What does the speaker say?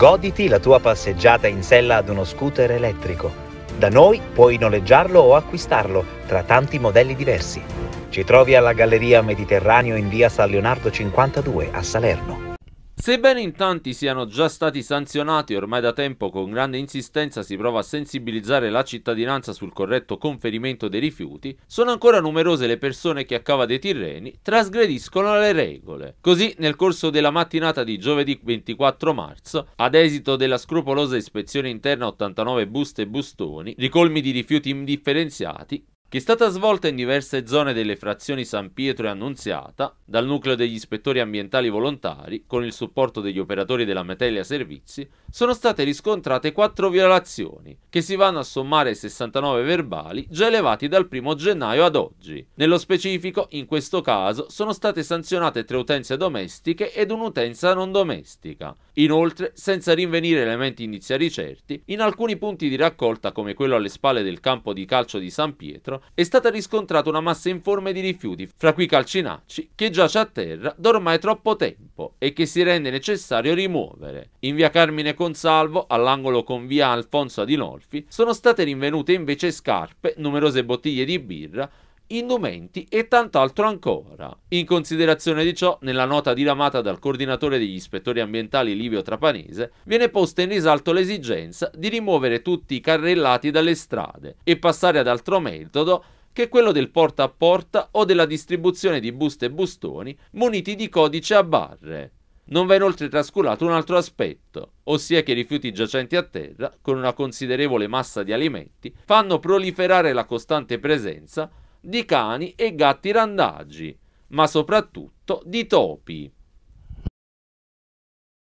Goditi la tua passeggiata in sella ad uno scooter elettrico. Da noi puoi noleggiarlo o acquistarlo tra tanti modelli diversi. Ci trovi alla Galleria Mediterraneo in via San Leonardo 52 a Salerno. Sebbene in tanti siano già stati sanzionati ormai da tempo, con grande insistenza si prova a sensibilizzare la cittadinanza sul corretto conferimento dei rifiuti, sono ancora numerose le persone che a Cava dei Tirreni trasgrediscono le regole. Così, nel corso della mattinata di giovedì 24 marzo, ad esito della scrupolosa ispezione interna 89 buste e bustoni, ricolmi di rifiuti indifferenziati, che è stata svolta in diverse zone delle frazioni San Pietro e Annunziata, dal nucleo degli ispettori ambientali volontari, con il supporto degli operatori della Metelia Servizi, sono state riscontrate quattro violazioni, che si vanno a sommare ai 69 verbali già elevati dal 1 gennaio ad oggi. Nello specifico, in questo caso, sono state sanzionate tre utenze domestiche ed un'utenza non domestica. Inoltre, senza rinvenire elementi iniziali certi, in alcuni punti di raccolta come quello alle spalle del campo di calcio di San Pietro, è stata riscontrata una massa informe di rifiuti, fra cui calcinacci, che giace a terra da ormai troppo tempo e che si rende necessario rimuovere. In via Carmine Consalvo, all'angolo con via Alfonso Adinolfi, sono state rinvenute invece scarpe, numerose bottiglie di birra, indumenti e tant'altro ancora. In considerazione di ciò, nella nota diramata dal coordinatore degli ispettori ambientali Livio Trapanese, viene posta in risalto l'esigenza di rimuovere tutti i carrellati dalle strade e passare ad altro metodo che quello del porta a porta o della distribuzione di buste e bustoni muniti di codice a barre. Non va inoltre trascurato un altro aspetto, ossia che i rifiuti giacenti a terra, con una considerevole massa di alimenti, fanno proliferare la costante presenza di cani e gatti randaggi, ma soprattutto di topi.